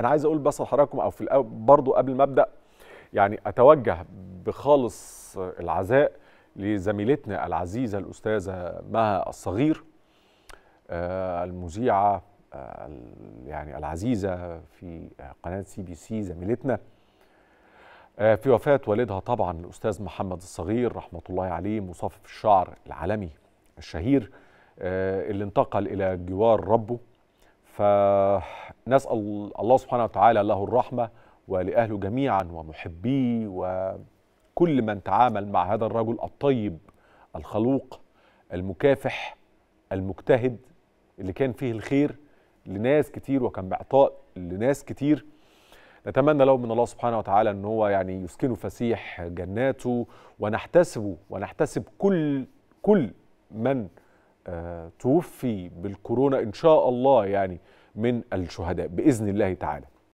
انا عايز اقول بس لحضراتكم او في برضه قبل ما ابدا يعني اتوجه بخالص العزاء لزميلتنا العزيزه الاستاذه مها الصغير آه، المذيعه آه، يعني العزيزه في قناه سي بي سي زميلتنا آه، في وفاة والدها طبعا الأستاذ محمد الصغير رحمة الله عليه مصفف الشعر العالمي الشهير اللي انتقل إلى جوار ربه فنسأل الله سبحانه وتعالى له الرحمة ولأهله جميعا ومحبيه وكل من تعامل مع هذا الرجل الطيب الخلوق المكافح المجتهد اللي كان فيه الخير لناس كتير وكان بعطاء لناس كتير نتمنى له من الله سبحانه وتعالى ان هو يعني يسكنه فسيح جناته ونحتسبه ونحتسب كل كل من آه، توفي بالكورونا ان شاء الله يعني من الشهداء باذن الله تعالى